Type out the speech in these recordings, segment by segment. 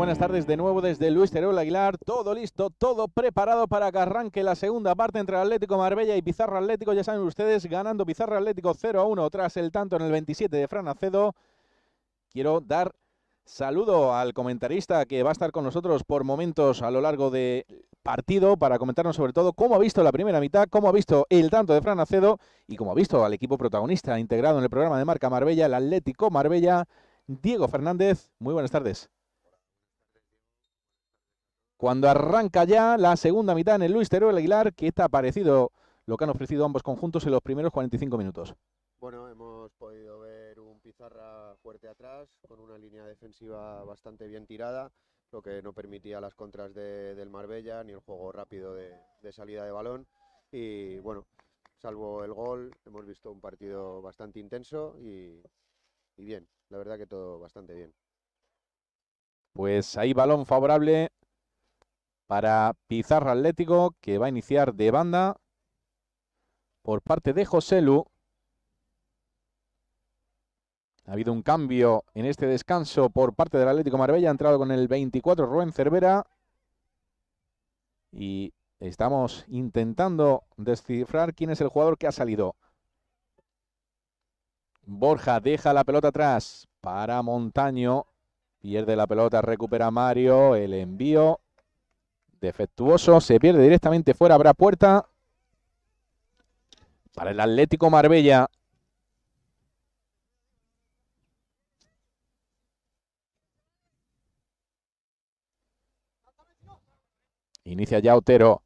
buenas tardes de nuevo desde Luis Teruel Aguilar. Todo listo, todo preparado para que arranque la segunda parte entre Atlético Marbella y Pizarro Atlético. Ya saben ustedes, ganando Pizarro Atlético 0 a 1 tras el tanto en el 27 de Fran Acedo. Quiero dar saludo al comentarista que va a estar con nosotros por momentos a lo largo del partido para comentarnos sobre todo cómo ha visto la primera mitad, cómo ha visto el tanto de Fran Acedo y cómo ha visto al equipo protagonista integrado en el programa de marca Marbella, el Atlético Marbella. Diego Fernández, muy buenas tardes cuando arranca ya la segunda mitad en el Luis Teruel Aguilar, que está parecido lo que han ofrecido ambos conjuntos en los primeros 45 minutos. Bueno, hemos podido ver un Pizarra fuerte atrás, con una línea defensiva bastante bien tirada, lo que no permitía las contras del Marbella ni el juego rápido de, salida de balón. Y bueno, salvo el gol, hemos visto un partido bastante intenso y, y bien, la verdad que todo bastante bien. Pues ahí balón favorable para Pizarra Atlético, que va a iniciar de banda por parte de Lu. Ha habido un cambio en este descanso por parte del Atlético Marbella. Ha entrado con el 24 Rubén Cervera. Y estamos intentando descifrar quién es el jugador que ha salido. Borja deja la pelota atrás para Montaño. Pierde la pelota, recupera Mario. El envío Defectuoso, se pierde directamente fuera, habrá puerta. Para el Atlético Marbella. Inicia ya Otero.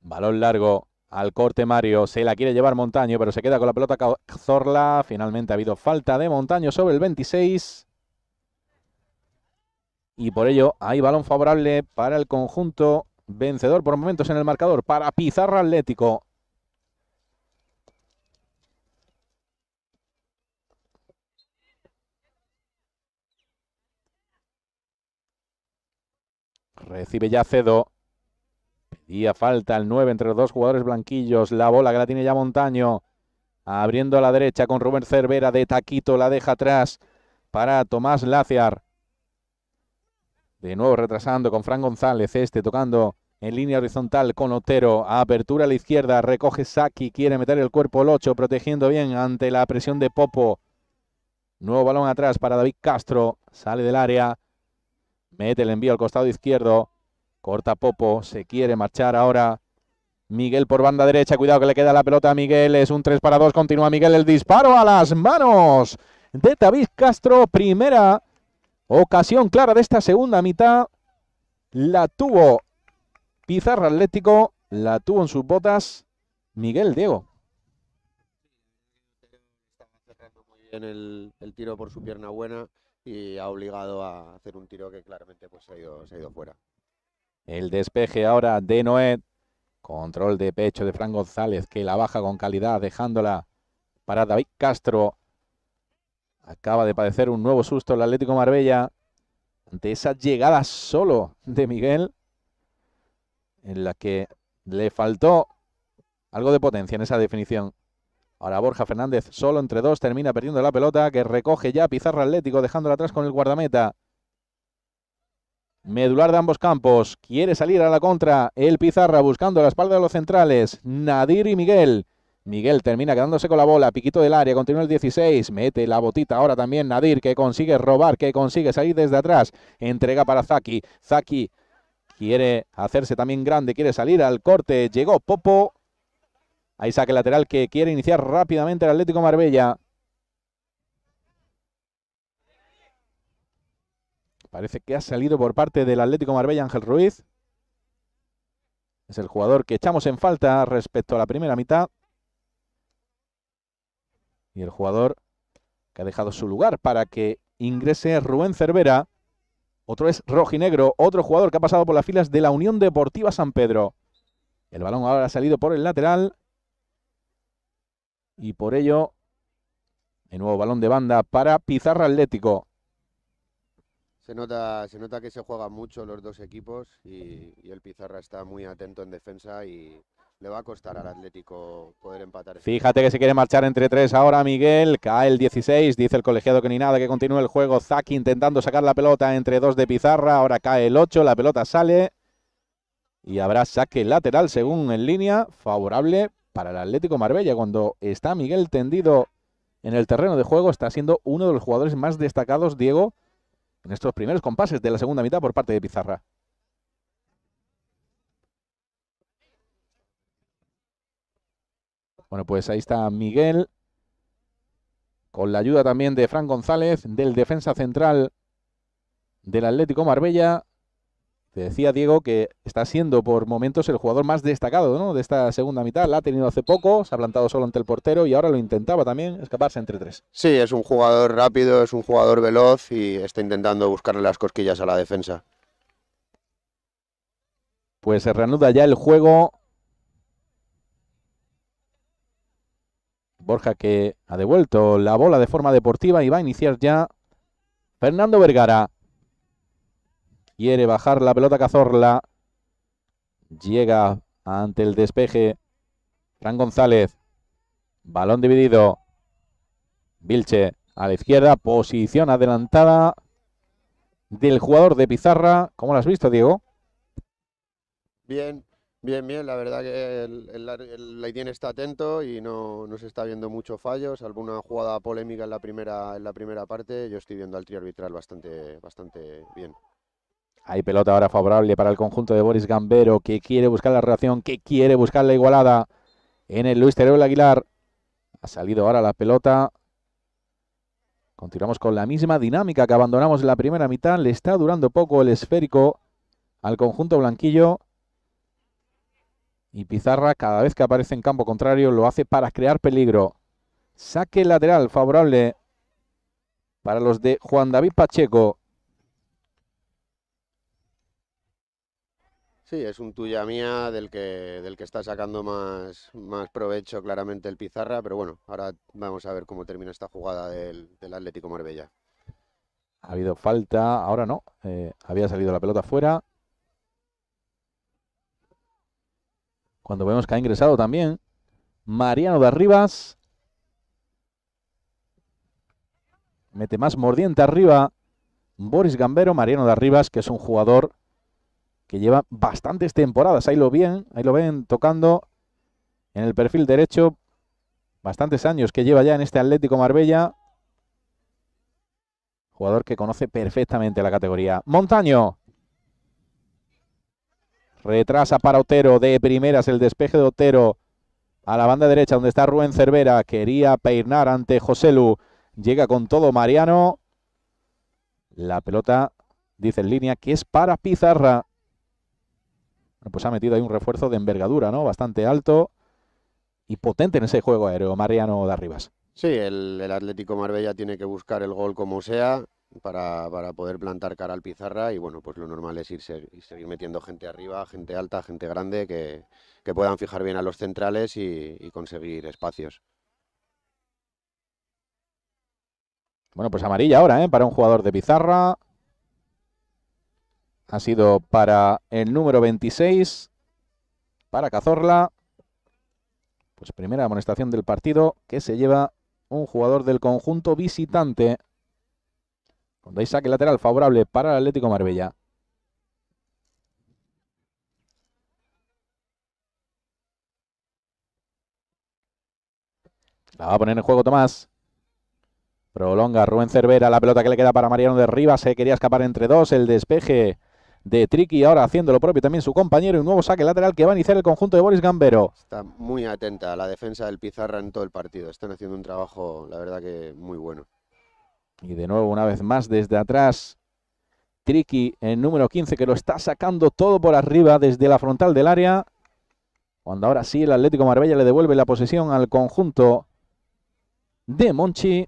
Balón largo al corte Mario. Se la quiere llevar Montaño, pero se queda con la pelota Zorla. Finalmente ha habido falta de Montaño sobre el 26 y por ello hay balón favorable para el conjunto vencedor por momentos en el marcador para Pizarra Atlético. Recibe ya Cedo. Pedía falta el 9 entre los dos jugadores blanquillos. La bola que la tiene ya Montaño. Abriendo a la derecha con Rubén Cervera de Taquito. La deja atrás para Tomás Laciar. De nuevo retrasando con Fran González, este tocando en línea horizontal con Otero. Apertura a la izquierda, recoge Saki, quiere meter el cuerpo al 8, protegiendo bien ante la presión de Popo. Nuevo balón atrás para David Castro, sale del área, mete el envío al costado izquierdo, corta Popo, se quiere marchar ahora. Miguel por banda derecha, cuidado que le queda la pelota a Miguel, es un 3 para 2, continúa Miguel, el disparo a las manos de David Castro, primera Ocasión clara de esta segunda mitad. La tuvo Pizarra Atlético. La tuvo en sus botas Miguel Diego. el, el, tiro por su pierna buena y ha obligado a hacer un tiro que claramente pues, se, ha ido, se ha fuera. El despeje ahora de Noé. Control de pecho de Fran González que la baja con calidad dejándola para David Castro acaba de padecer un nuevo susto el Atlético Marbella ante esa llegada solo de Miguel, en la que le faltó algo de potencia en esa definición. Ahora Borja Fernández solo entre dos termina perdiendo la pelota que recoge ya Pizarra Atlético dejándola atrás con el guardameta. Medular de ambos campos. Quiere salir a la contra. El Pizarra buscando la espalda de los centrales. Nadir y Miguel. Miguel termina quedándose con la bola, piquito del área, continúa el 16, mete la botita ahora también Nadir que consigue robar, que consigue salir desde atrás, entrega para Zaki, Zaki quiere hacerse también grande, quiere salir al corte, llegó Popo, ahí saque lateral que quiere iniciar rápidamente el Atlético Marbella. Parece que ha salido por parte del Atlético Marbella Ángel Ruiz. Es el jugador que echamos en falta respecto a la primera mitad. Y el jugador que ha dejado su lugar para que ingrese Rubén Cervera. Otro es Rojinegro, otro jugador que ha pasado por las filas de la Unión Deportiva San Pedro. El balón ahora ha salido por el lateral. Y por ello, el nuevo balón de banda para Pizarra Atlético. Se nota, se nota que se juegan mucho los dos equipos y, y el Pizarra está muy atento en defensa y, le va a costar al Atlético poder empatar. Este Fíjate que se quiere marchar entre tres ahora Miguel. Cae el 16, dice el colegiado que ni nada, que continúe el juego. Zaki intentando sacar la pelota entre dos de Pizarra. Ahora cae el 8, la pelota sale. Y habrá saque lateral según en línea, favorable para el Atlético Marbella. Cuando está Miguel tendido en el terreno de juego, está siendo uno de los jugadores más destacados, Diego, en estos primeros compases de la segunda mitad por parte de Pizarra. Bueno, pues ahí está Miguel, con la ayuda también de Fran González, del defensa central del Atlético Marbella. Te decía Diego que está siendo por momentos el jugador más destacado de esta segunda mitad. La ha tenido hace poco, se ha plantado solo ante el portero y ahora lo intentaba también escaparse entre tres. Sí, es un jugador rápido, es un jugador veloz y está intentando buscarle las cosquillas a la defensa. Pues se reanuda ya el juego Borja que ha devuelto la bola de forma deportiva y va a iniciar ya Fernando Vergara. Quiere bajar la pelota Cazorla. Llega ante el despeje Fran González. Balón dividido. Vilche a la izquierda. Posición adelantada del jugador de Pizarra. ¿Cómo lo has visto, Diego? Bien, Bien, bien, la verdad que el, el, está atento y no, se está viendo muchos fallos, alguna jugada polémica en la primera, en la primera parte, yo estoy viendo al triarbitral bastante, bastante bien. Hay pelota ahora favorable para el conjunto de Boris Gambero, que quiere buscar la reacción, que quiere buscar la igualada en el Luis Teruel Aguilar. Ha salido ahora la pelota. Continuamos con la misma dinámica que abandonamos en la primera mitad. Le está durando poco el esférico al conjunto blanquillo. Y Pizarra cada vez que aparece en campo contrario lo hace para crear peligro. Saque lateral favorable para los de Juan David Pacheco. Sí, es un tuya mía del que, del que está sacando más, más provecho claramente el Pizarra, pero bueno, ahora vamos a ver cómo termina esta jugada del, Atlético Marbella. Ha habido falta, ahora no, eh, había salido la pelota fuera. Cuando vemos que ha ingresado también Mariano de Arribas. Mete más mordiente arriba Boris Gambero, Mariano de Arribas, que es un jugador que lleva bastantes temporadas. Ahí lo ven, ahí lo ven tocando en el perfil derecho. Bastantes años que lleva ya en este Atlético Marbella. Jugador que conoce perfectamente la categoría. Montaño Retrasa para Otero. De primeras el despeje de Otero. A la banda derecha donde está Rubén Cervera. Quería peinar ante Lu, Llega con todo Mariano. La pelota dice en línea que es para Pizarra. pues ha metido ahí un refuerzo de envergadura, ¿no? Bastante alto y potente en ese juego aéreo, Mariano de Arribas. Sí, el Atlético Marbella tiene que buscar el gol como sea para, poder plantar cara al pizarra y bueno, pues lo normal es irse, ...y seguir metiendo gente arriba, gente alta, gente grande, que, puedan fijar bien a los centrales y, conseguir espacios. Bueno, pues amarilla ahora, ¿eh? Para un jugador de pizarra. Ha sido para el número 26, para Cazorla. Pues primera amonestación del partido que se lleva un jugador del conjunto visitante. Cuando hay saque lateral favorable para el Atlético Marbella. La va a poner en juego Tomás. Prolonga Rubén Cervera. La pelota que le queda para Mariano de Rivas. Se quería escapar entre dos. El despeje de Triqui. Ahora haciendo lo propio también su compañero. un nuevo saque lateral que va a iniciar el conjunto de Boris Gambero. Está muy atenta a la defensa del Pizarra en todo el partido. Están haciendo un trabajo, la verdad, que muy bueno. Y de nuevo, una vez más, desde atrás, Triki, en número 15, que lo está sacando todo por arriba desde la frontal del área. Cuando ahora sí el Atlético Marbella le devuelve la posesión al conjunto de Monchi.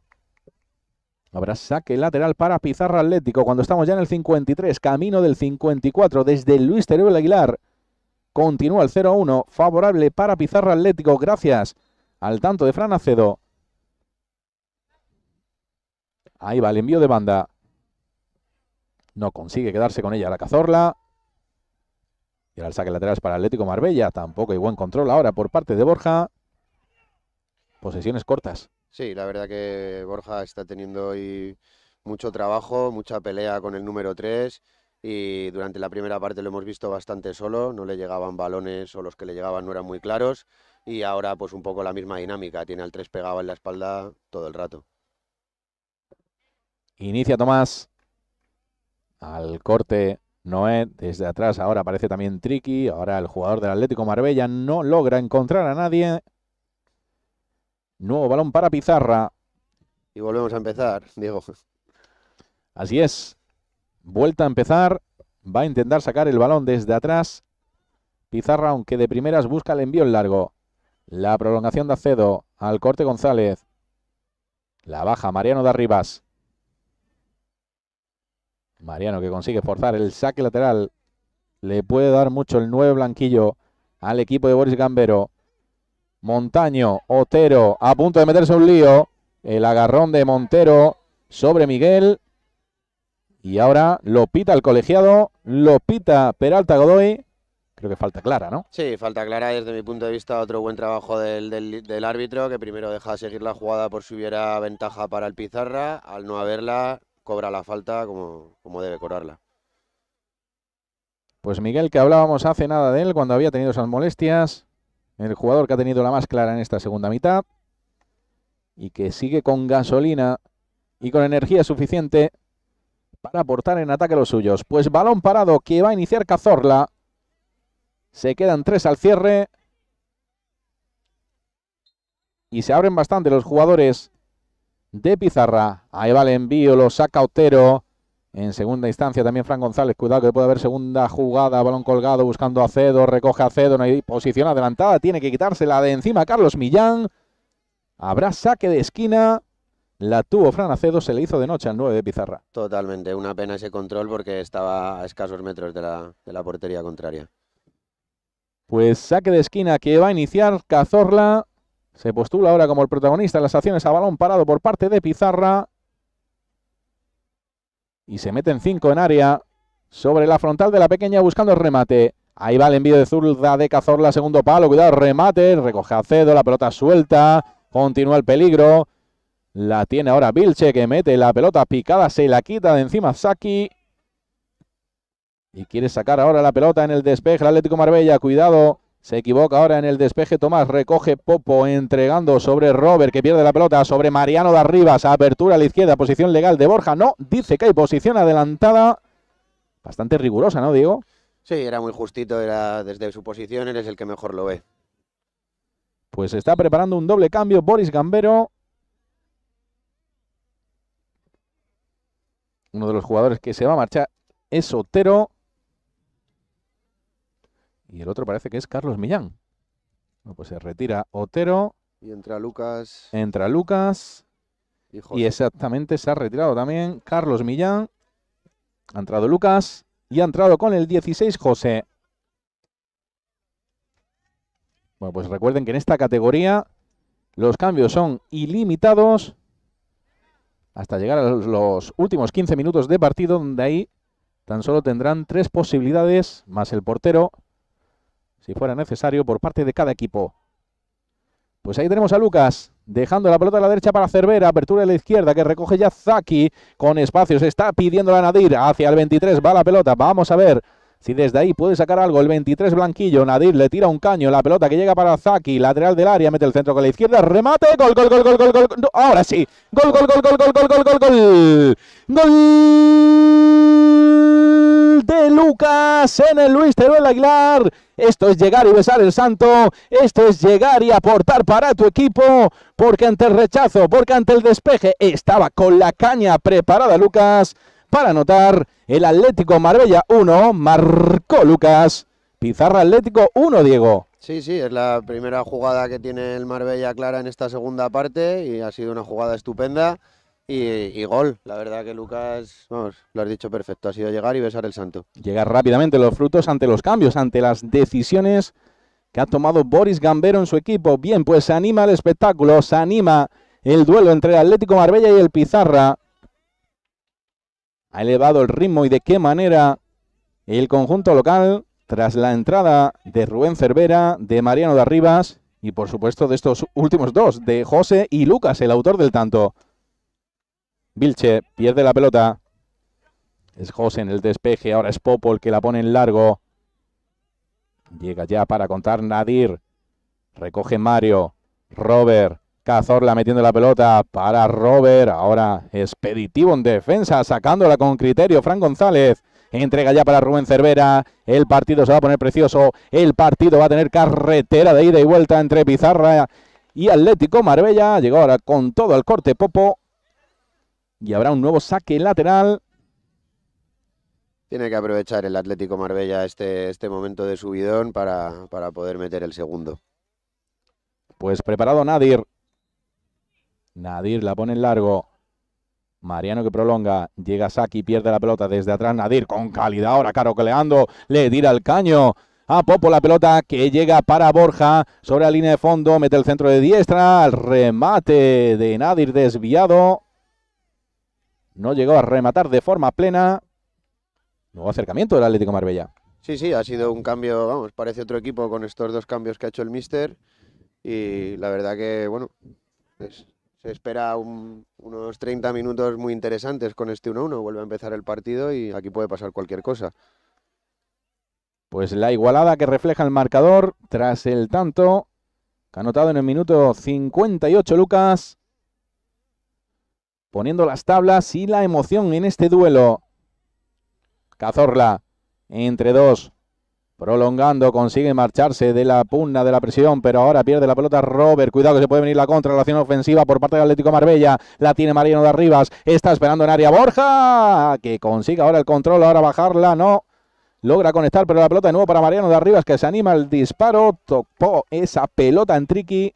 Habrá saque lateral para Pizarra Atlético cuando estamos ya en el 53, camino del 54 desde Luis Teruel Aguilar. Continúa el 0-1, favorable para Pizarra Atlético gracias al tanto de Fran Acedo. Ahí va el envío de banda. No consigue quedarse con ella la cazorla. Y ahora el saque lateral es para Atlético Marbella. Tampoco hay buen control ahora por parte de Borja. Posesiones cortas. Sí, la verdad que Borja está teniendo hoy mucho trabajo, mucha pelea con el número 3 y durante la primera parte lo hemos visto bastante solo, no le llegaban balones o los que le llegaban no eran muy claros y ahora pues un poco la misma dinámica, tiene al 3 pegado en la espalda todo el rato. Inicia Tomás. Al corte Noé desde atrás. Ahora aparece también Triqui. Ahora el jugador del Atlético Marbella no logra encontrar a nadie. Nuevo balón para Pizarra. Y volvemos a empezar, Diego. Así es. Vuelta a empezar. Va a intentar sacar el balón desde atrás. Pizarra, aunque de primeras busca el envío en largo. La prolongación de Acedo al corte González. La baja Mariano de Arribas. Mariano que consigue forzar el saque lateral. Le puede dar mucho el 9 blanquillo al equipo de Boris Gambero. Montaño, Otero, a punto de meterse un lío. El agarrón de Montero sobre Miguel. Y ahora lo pita el colegiado, lo pita Peralta Godoy. Creo que falta clara, ¿no? Sí, falta clara desde mi punto de vista. Otro buen trabajo del árbitro que primero deja seguir la jugada por si hubiera ventaja para el Pizarra. Al no haberla, cobra la falta como, debe cobrarla. Pues Miguel, que hablábamos hace nada de él cuando había tenido esas molestias, el jugador que ha tenido la más clara en esta segunda mitad y que sigue con gasolina y con energía suficiente para aportar en ataque a los suyos. Pues balón parado que va a iniciar Cazorla. Se quedan tres al cierre. Y se abren bastante los jugadores de Pizarra. Ahí va el envío, lo saca Otero. En segunda instancia también Fran González. Cuidado que puede haber segunda jugada. Balón colgado buscando a Cedo. Recoge a Cedo. No hay posición adelantada. Tiene que quitársela de encima Carlos Millán. Habrá saque de esquina. La tuvo Fran Acedo, se le hizo de noche al 9 de Pizarra. Totalmente, una pena ese control porque estaba a escasos metros de la, de la portería contraria. Pues saque de esquina que va a iniciar Cazorla se postula ahora como el protagonista en las acciones a balón parado por parte de Pizarra. Y se meten cinco en área sobre la frontal de la pequeña buscando el remate. Ahí va el envío de zurda de Cazorla, segundo palo. Cuidado, remate, recoge Cedo, la pelota suelta. Continúa el peligro. La tiene ahora Vilche que mete la pelota picada, se la quita de encima Saki. Y quiere sacar ahora la pelota en el despeje el Atlético Marbella. Cuidado, se equivoca ahora en el despeje Tomás, recoge Popo entregando sobre Robert que pierde la pelota, sobre Mariano de Arribas, apertura a la izquierda, posición legal de Borja, no, dice que hay posición adelantada, bastante rigurosa, ¿no, Diego? Sí, era muy justito, era desde su posición, eres el que mejor lo ve. Pues está preparando un doble cambio Boris Gambero. Uno de los jugadores que se va a marchar es Otero. Y el otro parece que es Carlos Millán. pues se retira Otero. Y entra Lucas. Entra Lucas. Y, y, exactamente se ha retirado también Carlos Millán. Ha entrado Lucas. Y ha entrado con el 16 José. Bueno, pues recuerden que en esta categoría los cambios son ilimitados hasta llegar a los últimos 15 minutos de partido, donde ahí tan solo tendrán tres posibilidades, más el portero, si fuera necesario, por parte de cada equipo. Pues ahí tenemos a Lucas, dejando la pelota a la derecha para Cervera, apertura a la izquierda que recoge ya Zaki con se está pidiendo a Nadir, hacia el 23 va la pelota, vamos a ver si desde ahí puede sacar algo el 23 Blanquillo, Nadir le tira un caño, la pelota que llega para Zaki, lateral del área, mete el centro con la izquierda, remate, gol, gol, gol, gol, gol, gol, ahora sí, gol, gol, gol, gol, gol, gol, gol, gol, gol, gol. Lucas, en el Luis Teruel Aguilar. Esto es llegar y besar el santo, esto es llegar y aportar para tu equipo, porque ante el rechazo, porque ante el despeje, estaba con la caña preparada Lucas para anotar el Atlético Marbella 1, marcó Lucas. Pizarra Atlético 1, Diego. Sí, sí, es la primera jugada que tiene el Marbella clara en esta segunda parte y ha sido una jugada estupenda. Y, gol, la verdad que Lucas, vamos, lo has dicho perfecto, ha sido llegar y besar el santo. Llegar rápidamente los frutos ante los cambios, ante las decisiones que ha tomado Boris Gambero en su equipo. Bien, pues se anima el espectáculo, se anima el duelo entre el Atlético Marbella y el Pizarra. Ha elevado el ritmo y de qué manera el conjunto local, tras la entrada de Rubén Cervera, de Mariano de Arribas y por supuesto de estos últimos dos, de José y Lucas, el autor del tanto. Vilche pierde la pelota. Es José en el despeje. Ahora es el que la pone en largo. Llega ya para contar Nadir. Recoge Mario. Robert. Cazorla metiendo la pelota para Robert. Ahora expeditivo en defensa, sacándola con criterio. Fran González. Entrega ya para Rubén Cervera. El partido se va a poner precioso. El partido va a tener carretera de ida y vuelta entre Pizarra y Atlético Marbella. Llegó ahora con todo el corte Popo. Y habrá un nuevo saque lateral. Tiene que aprovechar el Atlético Marbella este, este momento de subidón para, para poder meter el segundo. Pues preparado Nadir. Nadir la pone en largo. Mariano que prolonga, llega Saki, pierde la pelota desde atrás. Nadir con calidad ahora, que le tira el caño. A Popo la pelota que llega para Borja sobre la línea de fondo, mete el centro de diestra, el remate de Nadir desviado. No llegó a rematar de forma plena. Nuevo acercamiento del Atlético Marbella. Sí, sí, ha sido un cambio, vamos, parece otro equipo con estos dos cambios que ha hecho el Mister. Y la verdad que, bueno, se espera unos 30 minutos muy interesantes con este 1-1. Vuelve a empezar el partido y aquí puede pasar cualquier cosa. Pues la igualada que refleja el marcador tras el tanto que ha anotado en el minuto 58 Lucas poniendo las tablas y la emoción en este duelo. Cazorla entre dos, prolongando, consigue marcharse de la pugna de la presión, pero ahora pierde la pelota Robert, cuidado que se puede venir la contra, la acción ofensiva por parte del Atlético Marbella, la tiene Mariano de Arribas, está esperando en área Borja, que consigue ahora el control, ahora bajarla, no, logra conectar, pero la pelota de nuevo para Mariano de Arribas, que se anima el disparo, topó esa pelota en triqui,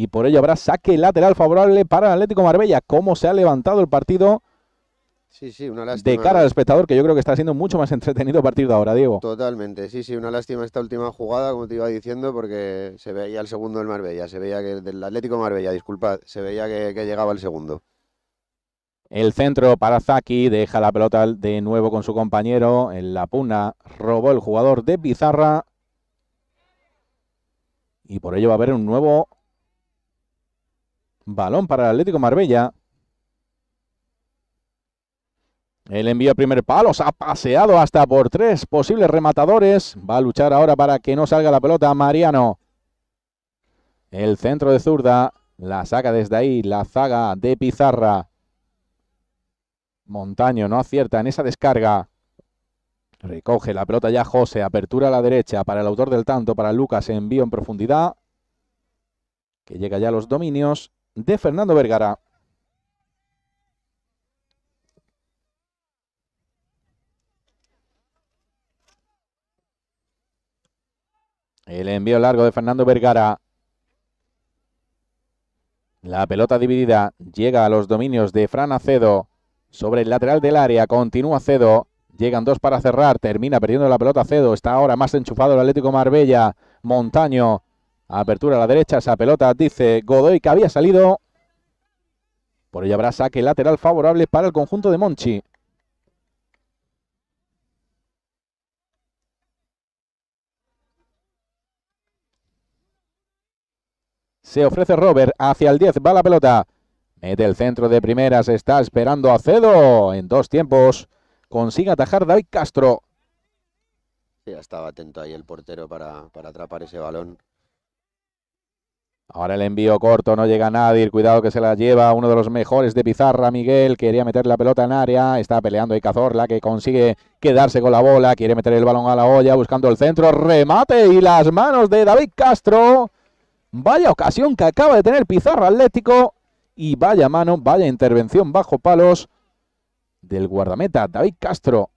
y por ello habrá saque lateral favorable para el Atlético Marbella. ¿Cómo se ha levantado el partido? Sí, sí, una lástima. De cara al espectador, que yo creo que está siendo mucho más entretenido a partir de ahora, Diego. Totalmente, sí, sí, una lástima esta última jugada, como te iba diciendo, porque se veía el segundo del Marbella, se veía que del Atlético Marbella, disculpa, se veía que, que llegaba el segundo. El centro para Zaki, deja la pelota de nuevo con su compañero, en la puna robó el jugador de Pizarra. Y por ello va a haber un nuevo Balón para el Atlético Marbella. El envío a primer palo se ha paseado hasta por tres posibles rematadores. Va a luchar ahora para que no salga la pelota Mariano. El centro de zurda la saca desde ahí la zaga de Pizarra. Montaño no acierta en esa descarga. Recoge la pelota ya José. Apertura a la derecha para el autor del tanto, para Lucas. Envío en profundidad. Que llega ya a los dominios de Fernando Vergara. El envío largo de Fernando Vergara. La pelota dividida llega a los dominios de Fran Acedo. Sobre el lateral del área continúa Acedo. Llegan dos para cerrar. Termina perdiendo la pelota Acedo. Está ahora más enchufado el Atlético Marbella. Montaño Apertura a la derecha, esa pelota, dice Godoy que había salido. Por ello habrá saque lateral favorable para el conjunto de Monchi. Se ofrece Robert, hacia el 10 va la pelota. Mete el centro de primeras, está esperando a Cedo. En dos tiempos consigue atajar David Castro. Ya estaba atento ahí el portero para atrapar ese balón. Ahora el envío corto, no llega a nadie. Cuidado que se la lleva uno de los mejores de Pizarra, Miguel. Quería meter la pelota en área. Está peleando y Cazorla, que consigue quedarse con la bola. Quiere meter el balón a la olla, buscando el centro. Remate y las manos de David Castro. Vaya ocasión que acaba de tener Pizarra Atlético. Y vaya mano, vaya intervención bajo palos del guardameta David Castro.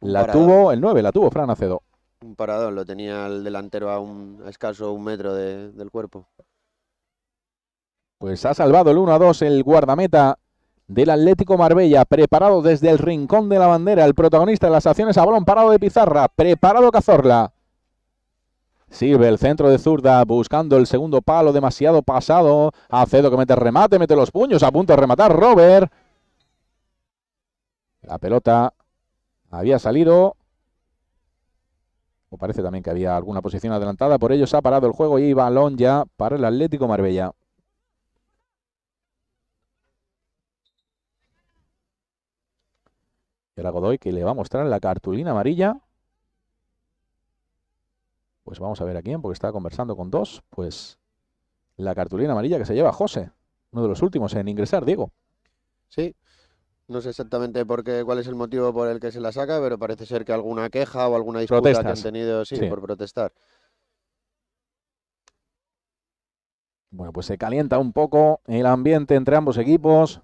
La tuvo el 9, la tuvo Fran Acedo un parador, lo tenía el delantero a, un, escaso un metro del cuerpo. Pues ha salvado el 1 a 2 el guardameta del Atlético Marbella, preparado desde el rincón de la bandera, el protagonista de las acciones a balón parado de Pizarra, preparado Cazorla. Sirve el centro de zurda, buscando el segundo palo demasiado pasado. Acedo que mete remate, mete los puños, a punto de rematar Robert. La pelota había salido o parece también que había alguna posición adelantada, por ello se ha parado el juego y balón ya para el Atlético Marbella. Y ahora Godoy que le va a mostrar la cartulina amarilla. Pues vamos a ver a quién, porque está conversando con dos. Pues la cartulina amarilla que se lleva José, uno de los últimos en ingresar, Diego. Sí, no sé exactamente por qué, cuál es el motivo por el que se la saca, pero parece ser que alguna queja o alguna disputa que han tenido, por protestar. Bueno, pues se calienta un poco el ambiente entre ambos equipos.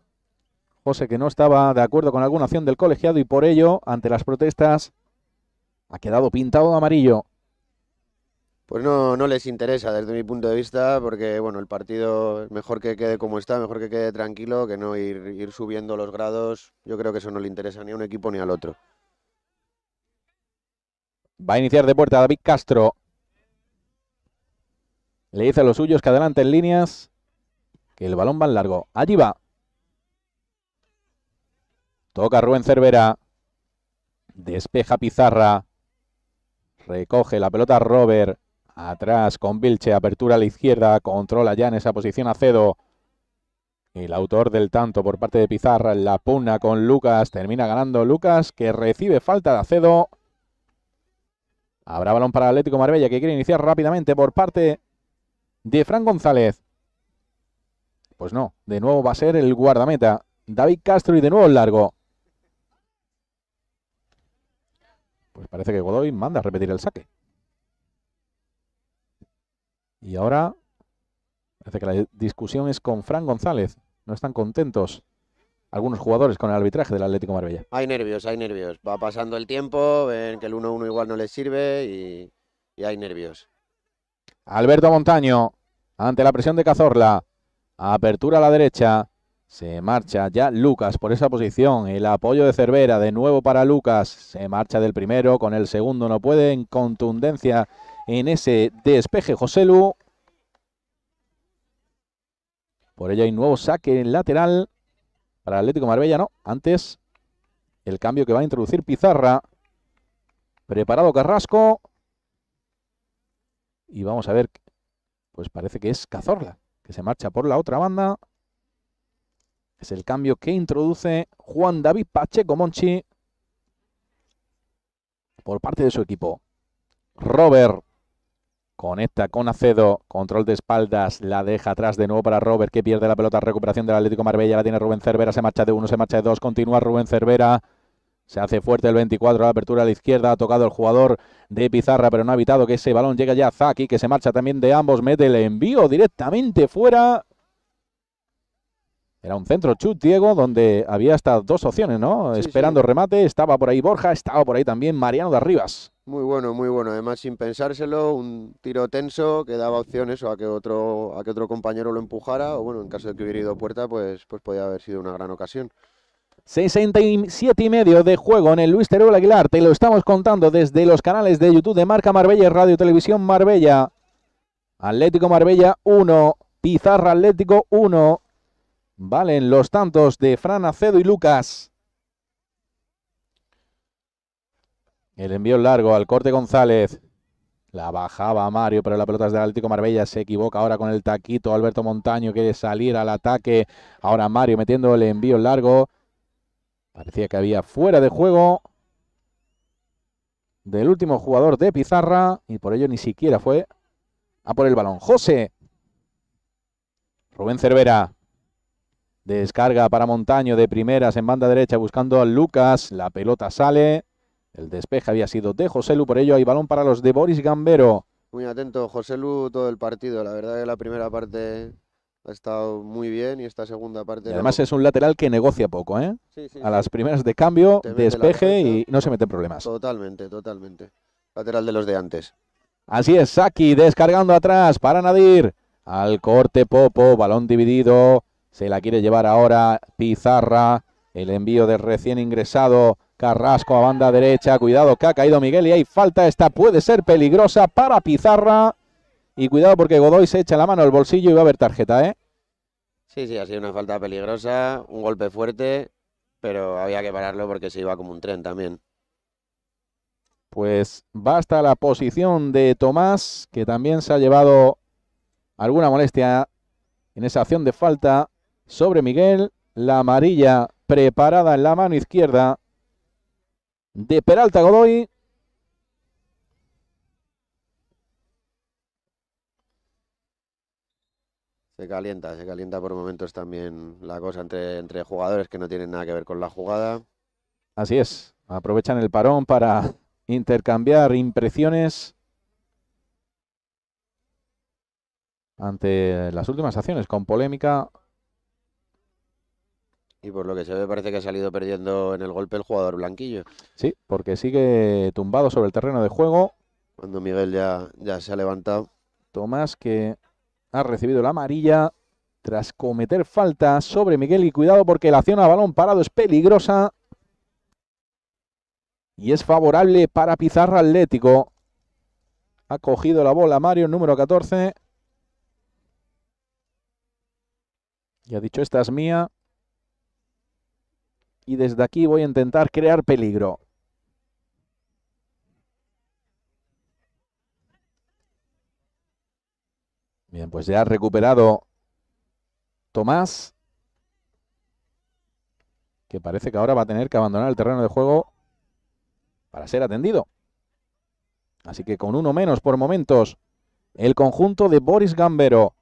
José que no estaba de acuerdo con alguna acción del colegiado y por ello, ante las protestas, ha quedado pintado de amarillo. Pues no, no les interesa desde mi punto de vista, porque bueno, el partido mejor que quede como está, mejor que quede tranquilo, que no ir, ir subiendo los grados. Yo creo que eso no le interesa ni a un equipo ni al otro. Va a iniciar de puerta David Castro. Le dice a los suyos que adelante en líneas, que el balón va en largo. Allí va. Toca Rubén Cervera. Despeja Pizarra. Recoge la pelota Robert. Atrás con Vilche, apertura a la izquierda, controla ya en esa posición Acedo. El autor del tanto por parte de Pizarra la pugna con Lucas. Termina ganando Lucas, que recibe falta de Acedo. Habrá balón para Atlético Marbella, que quiere iniciar rápidamente por parte de Fran González. Pues no, de nuevo va a ser el guardameta. David Castro y de nuevo el largo. Pues parece que Godoy manda a repetir el saque. Y ahora parece que la discusión es con Fran González. No están contentos algunos jugadores con el arbitraje del Atlético Marbella. Hay nervios, hay nervios. Va pasando el tiempo, ven que el 1-1 igual no les sirve y, y hay nervios. Alberto Montaño, ante la presión de Cazorla, apertura a la derecha, se marcha ya Lucas por esa posición, el apoyo de Cervera de nuevo para Lucas, se marcha del primero, con el segundo no puede, en contundencia en ese despeje Lu. Por ello hay nuevo saque en lateral para Atlético Marbella, no, antes el cambio que va a introducir Pizarra. Preparado Carrasco. Y vamos a ver, pues parece que es Cazorla, que se marcha por la otra banda. Es el cambio que introduce Juan David Pacheco Monchi por parte de su equipo. Robert Conecta con Acedo, control de espaldas, la deja atrás de nuevo para Robert, que pierde la pelota, recuperación del Atlético Marbella, la tiene Rubén Cervera, se marcha de uno, se marcha de dos, continúa Rubén Cervera, se hace fuerte el 24, la apertura a la izquierda, ha tocado el jugador de Pizarra, pero no ha evitado que ese balón llegue ya a Zaki, que se marcha también de ambos, mete el envío directamente fuera. Era un centro chut, Diego, donde había hasta dos opciones, ¿no? Esperando remate, estaba por ahí Borja, estaba por ahí también Mariano de Arribas. Muy bueno, muy bueno. Además, sin pensárselo, un tiro tenso que daba opciones o a que otro, a que otro compañero lo empujara, o bueno, en caso de que hubiera ido puerta, pues, pues podía haber sido una gran ocasión. 67 y medio de juego en el Luis Teruel Aguilar. Te lo estamos contando desde los canales de YouTube de Marca Marbella, Radio Televisión Marbella. Atlético Marbella 1, Pizarra Atlético 1. Valen los tantos de Fran Acedo y Lucas. El envío largo al corte González. La bajaba Mario, pero la pelota es del Atlético Marbella. Se equivoca ahora con el taquito. Alberto Montaño quiere salir al ataque. Ahora Mario metiendo el envío largo. Parecía que había fuera de juego del último jugador de Pizarra. Y por ello ni siquiera fue a por el balón. José. Rubén Cervera. Descarga para Montaño de primeras en banda derecha buscando a Lucas. La pelota sale. El despeje había sido de José Lu, por ello hay balón para los de Boris Gambero. Muy atento José Lu todo el partido. La verdad que la primera parte ha estado muy bien y esta segunda parte. además es un lateral que negocia poco, ¿eh? Sí, sí, a las primeras de cambio, despeje y no se mete problemas. Totalmente, totalmente. Lateral de los de antes. Así es, Saki descargando atrás para Nadir. Al corte Popo, balón dividido. Se la quiere llevar ahora Pizarra. El envío de recién ingresado Carrasco a banda derecha. Cuidado que ha caído Miguel y hay falta. Esta puede ser peligrosa para Pizarra. Y cuidado porque Godoy se echa la mano al bolsillo y va a haber tarjeta, ¿eh? Sí, sí, ha sido una falta peligrosa, un golpe fuerte, pero había que pararlo porque se iba como un tren también. Pues basta la posición de Tomás, que también se ha llevado alguna molestia en esa acción de falta sobre Miguel. La amarilla preparada en la mano izquierda de Peralta Godoy. Se calienta, se calienta por momentos también la cosa entre, entre jugadores que no tienen nada que ver con la jugada. Así es, aprovechan el parón para intercambiar impresiones ante las últimas acciones con polémica y por lo que se ve parece que ha salido perdiendo en el golpe el jugador blanquillo. Sí, porque sigue tumbado sobre el terreno de juego. Cuando Miguel ya, ya se ha levantado. Tomás que ha recibido la amarilla tras cometer falta sobre Miguel y cuidado porque la acción a balón parado es peligrosa. Y es favorable para Pizarra Atlético. Ha cogido la bola Mario, número 14. Y ha dicho, esta es mía y desde aquí voy a intentar crear peligro. Bien, pues ya ha recuperado Tomás, que parece que ahora va a tener que abandonar el terreno de juego para ser atendido. Así que con uno menos por momentos, el conjunto de Boris Gambero.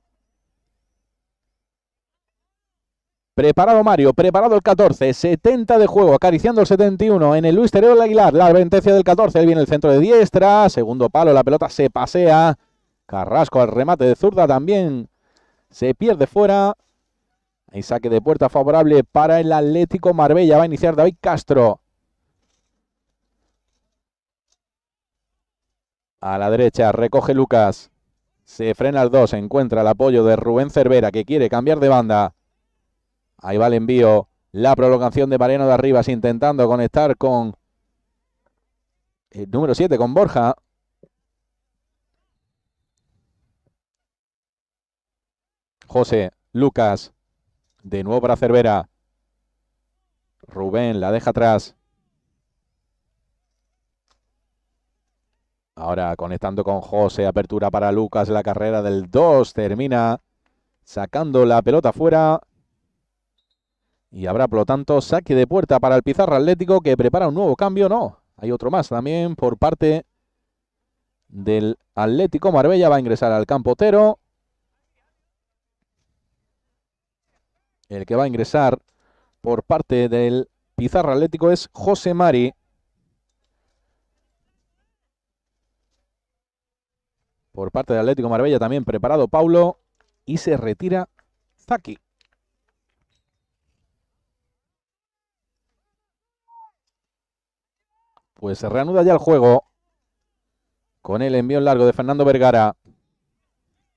Preparado Mario, preparado el 14, 70 de juego, acariciando el 71 en el Luis Tereo Aguilar, la advertencia del 14, ahí viene el centro de diestra, segundo palo, la pelota se pasea, Carrasco al remate de zurda también, se pierde fuera, y saque de puerta favorable para el Atlético Marbella, va a iniciar David Castro. A la derecha, recoge Lucas, se frena el 2, encuentra el apoyo de Rubén Cervera que quiere cambiar de banda. Ahí va el envío. La prolongación de Mariano de Arribas intentando conectar con el eh, número 7, con Borja. José, Lucas, de nuevo para Cervera. Rubén la deja atrás. Ahora conectando con José, apertura para Lucas, la carrera del 2 termina sacando la pelota fuera. Y habrá, por lo tanto, saque de puerta para el Pizarra Atlético que prepara un nuevo cambio. No, hay otro más también por parte del Atlético Marbella. Va a ingresar al Campotero. El que va a ingresar por parte del Pizarra Atlético es José Mari. Por parte del Atlético Marbella también preparado Paulo. Y se retira Zaki. Pues se reanuda ya el juego. Con el envío largo de Fernando Vergara.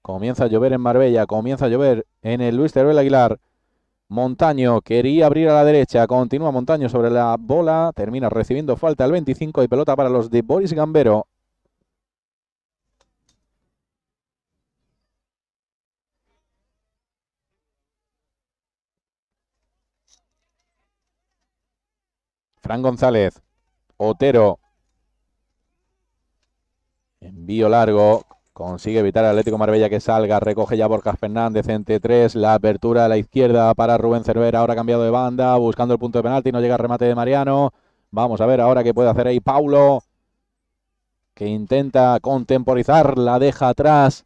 Comienza a llover en Marbella, comienza a llover en el Luis Teruel Aguilar. Montaño quería abrir a la derecha, continúa Montaño sobre la bola, termina recibiendo falta al 25 y pelota para los de Boris Gambero. Fran González Otero. Envío largo. Consigue evitar al Atlético Marbella que salga. Recoge ya Borja Fernández entre 3 La apertura a la izquierda para Rubén Cervera. Ahora cambiado de banda. Buscando el punto de penalti. No llega el remate de Mariano. Vamos a ver ahora qué puede hacer ahí Paulo. Que intenta contemporizar. La deja atrás.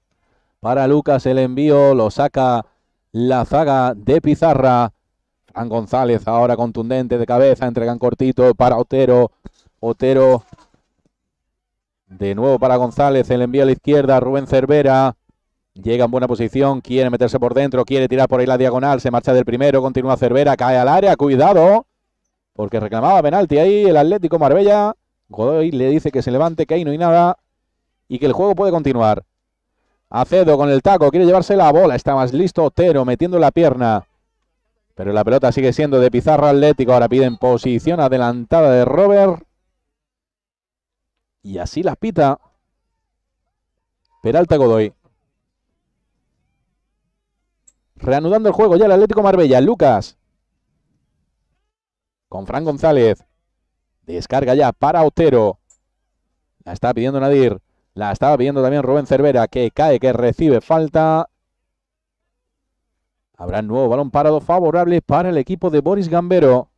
Para Lucas el envío. Lo saca la zaga de Pizarra. Fran González ahora contundente de cabeza. Entregan cortito para Otero. Otero. De nuevo para González. El envío a la izquierda. Rubén Cervera. Llega en buena posición. Quiere meterse por dentro. Quiere tirar por ahí la diagonal. Se marcha del primero. Continúa Cervera. Cae al área. Cuidado. Porque reclamaba penalti ahí el Atlético Marbella. Godoy le dice que se levante. Que ahí no hay nada. Y que el juego puede continuar. Acedo con el taco. Quiere llevarse la bola. Está más listo Otero. Metiendo la pierna. Pero la pelota sigue siendo de pizarra Atlético. Ahora piden posición adelantada de Robert. Y así las pita Peralta Godoy. Reanudando el juego ya el Atlético Marbella. Lucas. Con Fran González. Descarga ya para Otero. La está pidiendo Nadir. La estaba pidiendo también Rubén Cervera, que cae, que recibe falta. Habrá nuevo balón parado favorable para el equipo de Boris Gambero.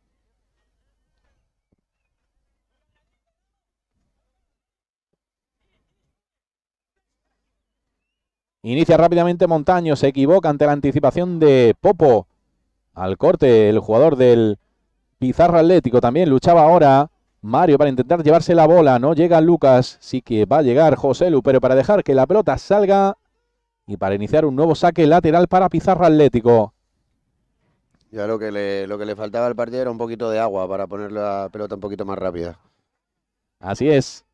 Inicia rápidamente Montaño, se equivoca ante la anticipación de Popo. Al corte, el jugador del Pizarro Atlético también luchaba ahora. Mario para intentar llevarse la bola, no llega Lucas, sí que va a llegar José Lu, pero para dejar que la pelota salga y para iniciar un nuevo saque lateral para Pizarro Atlético. Ya lo que le, lo que le faltaba al partido era un poquito de agua para poner la pelota un poquito más rápida. Así es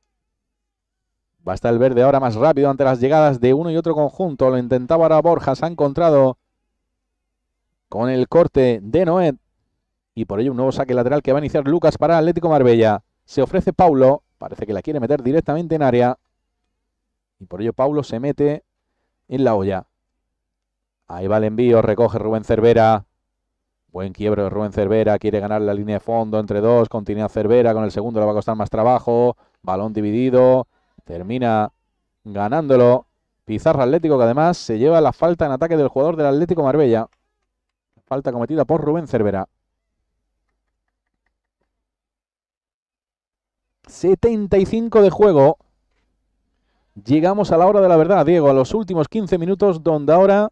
estar el verde ahora más rápido ante las llegadas de uno y otro conjunto. Lo intentaba ahora Borja. Se ha encontrado con el corte de Noet. Y por ello un nuevo saque lateral que va a iniciar Lucas para Atlético Marbella. Se ofrece Paulo. Parece que la quiere meter directamente en área. Y por ello Paulo se mete en la olla. Ahí va el envío. Recoge Rubén Cervera. Buen quiebro de Rubén Cervera, quiere ganar la línea de fondo entre dos, continúa Cervera, con el segundo le va a costar más trabajo, balón dividido, Termina ganándolo Pizarra Atlético, que además se lleva la falta en ataque del jugador del Atlético Marbella. Falta cometida por Rubén Cervera. 75 de juego. Llegamos a la hora de la verdad, Diego, a los últimos 15 minutos, donde ahora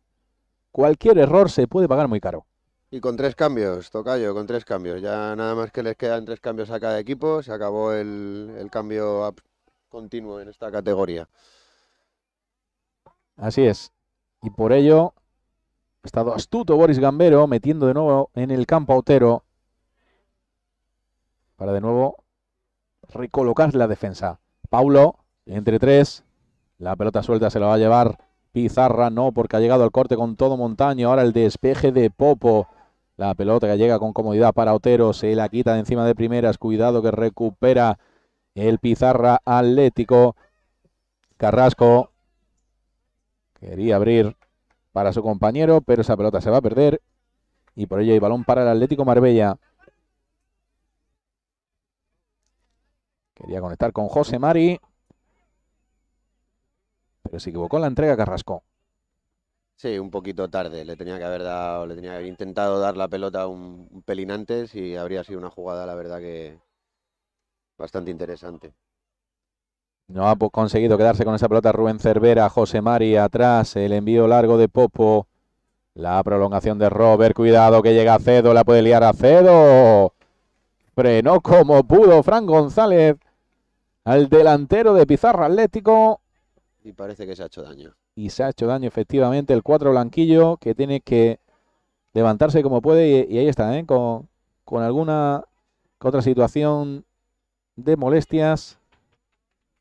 cualquier error se puede pagar muy caro. Y con tres cambios, Tocayo, con tres cambios. Ya nada más que les quedan tres cambios a cada equipo. Se acabó el, el cambio continuo en esta categoría. Así es. Y por ello ha estado astuto Boris Gambero metiendo de nuevo en el campo a Otero para de nuevo recolocar la defensa. Paulo, entre tres, la pelota suelta se la va a llevar Pizarra, no, porque ha llegado al corte con todo montaño. Ahora el despeje de Popo. La pelota que llega con comodidad para Otero, se la quita de encima de primeras. Cuidado que recupera el Pizarra Atlético. Carrasco quería abrir para su compañero, pero esa pelota se va a perder. Y por ello hay balón para el Atlético Marbella. Quería conectar con José Mari. Pero se equivocó en la entrega Carrasco. Sí, un poquito tarde. Le tenía que haber dado, le tenía que haber intentado dar la pelota un pelín antes y habría sido una jugada, la verdad, que, Bastante interesante. No ha conseguido quedarse con esa pelota Rubén Cervera, José Mari atrás, el envío largo de Popo, la prolongación de Robert, cuidado que llega Cedo, la puede liar a Cedo. Frenó como pudo Fran González al delantero de Pizarra Atlético. Y parece que se ha hecho daño. Y se ha hecho daño efectivamente el cuatro blanquillo que tiene que levantarse como puede y, ahí está, ¿eh? con, alguna otra situación de molestias,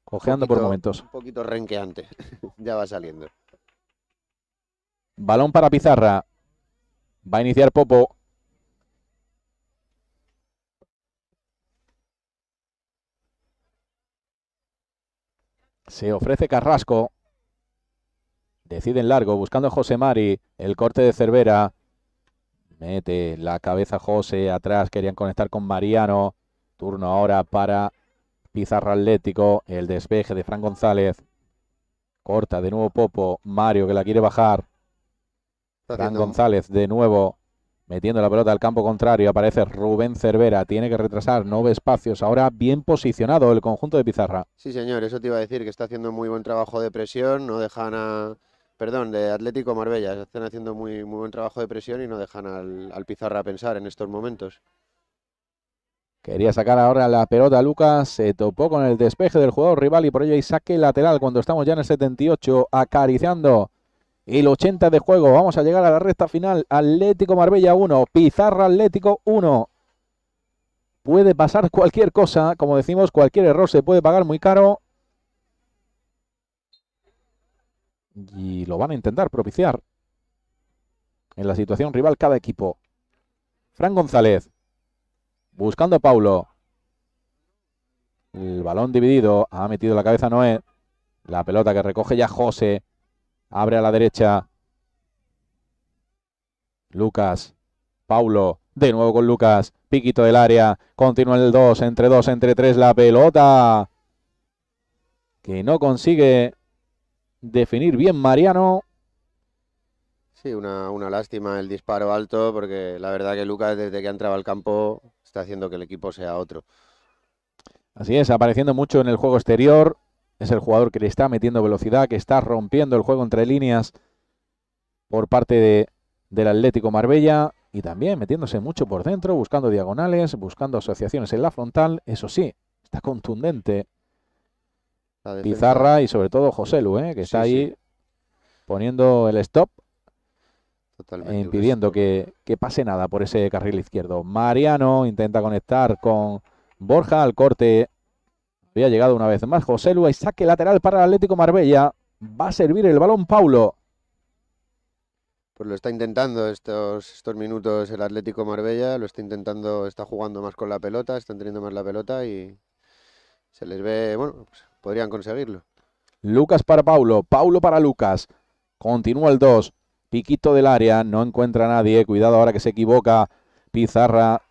cojeando por momentos. Un poquito renqueante, ya va saliendo. Balón para Pizarra. Va a iniciar Popo. Se ofrece Carrasco. Decide en largo, buscando a José Mari. El corte de Cervera. Mete la cabeza José atrás. Querían conectar con Mariano. Turno ahora para Pizarra Atlético. El despeje de Fran González. Corta de nuevo Popo. Mario que la quiere bajar. Fran González de nuevo metiendo la pelota al campo contrario. Aparece Rubén Cervera. Tiene que retrasar nueve espacios. Ahora bien posicionado el conjunto de Pizarra. Sí, señor. Eso te iba a decir que está haciendo muy buen trabajo de presión. No dejan a. Perdón, de Atlético Marbella. Están haciendo muy, muy buen trabajo de presión y no dejan al, al Pizarra pensar en estos momentos. Quería sacar ahora la pelota Lucas, se topó con el despeje del jugador rival y por ello hay saque lateral cuando estamos ya en el 78 acariciando el 80 de juego. Vamos a llegar a la recta final. Atlético Marbella 1, Pizarra Atlético 1. Puede pasar cualquier cosa, como decimos, cualquier error se puede pagar muy caro. Y lo van a intentar propiciar en la situación rival cada equipo. Fran González. Buscando a Paulo. El balón dividido. Ha metido la cabeza Noé. La pelota que recoge ya José. Abre a la derecha. Lucas. Paulo. De nuevo con Lucas. Piquito del área. Continúa el 2. Entre 2, entre 3. La pelota. Que no consigue definir bien Mariano. Sí, una, lástima el disparo alto, porque la verdad que Lucas, desde que ha entrado al campo, está haciendo que el equipo sea otro. Así es, apareciendo mucho en el juego exterior. Es el jugador que le está metiendo velocidad, que está rompiendo el juego entre líneas por parte del Atlético Marbella y también metiéndose mucho por dentro, buscando diagonales, buscando asociaciones en la frontal. Eso sí, está contundente Pizarra y sobre todo José ¿eh? que está ahí poniendo el stop eh, impidiendo que, pase nada por ese carril izquierdo. Mariano intenta conectar con Borja al corte. Había llegado una vez más José Luis saque lateral para el Atlético Marbella. Va a servir el balón Paulo. Pues lo está intentando estos, estos minutos el Atlético Marbella, lo está intentando, está jugando más con la pelota, están teniendo más la pelota y se les ve, bueno, pues podrían conseguirlo. Lucas para Paulo, Paulo para Lucas. Continúa el 2. Piquito del área, no encuentra a nadie. Cuidado ahora que se equivoca Pizarra.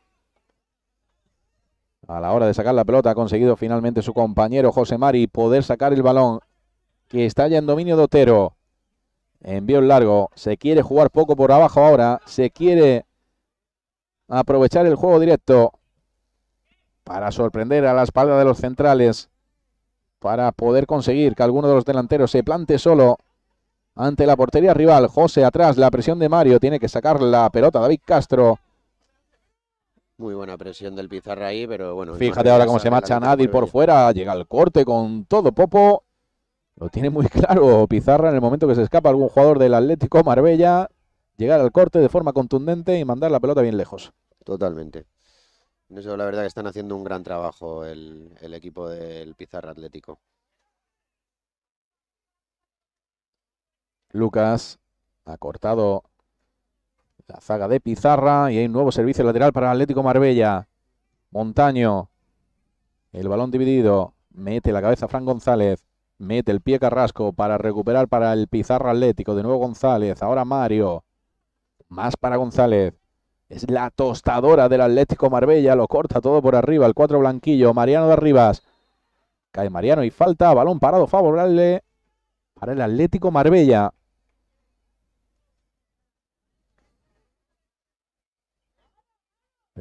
A la hora de sacar la pelota ha conseguido finalmente su compañero José Mari poder sacar el balón que está ya en dominio de Otero. Envío largo, se quiere jugar poco por abajo ahora, se quiere aprovechar el juego directo para sorprender a la espalda de los centrales, para poder conseguir que alguno de los delanteros se plante solo ante la portería rival. José atrás, la presión de Mario, tiene que sacar la pelota David Castro. Muy buena presión del Pizarra ahí, pero bueno. Fíjate ahora cómo se marcha Nadir por fuera, llega al corte con todo Popo. Lo tiene muy claro Pizarra en el momento que se escapa algún jugador del Atlético Marbella, llegar al corte de forma contundente y mandar la pelota bien lejos. Totalmente. En eso la verdad que están haciendo un gran trabajo el equipo del Pizarra Atlético. Lucas ha cortado la zaga de Pizarra y hay un nuevo servicio lateral para Atlético Marbella. Montaño. El balón dividido. Mete la cabeza Fran González. Mete el pie Carrasco para recuperar para el Pizarra Atlético. De nuevo González. Ahora Mario. Más para González. Es la tostadora del Atlético Marbella. Lo corta todo por arriba. El cuatro blanquillo. Mariano de Arribas. Cae Mariano y falta. Balón parado favorable para el Atlético Marbella.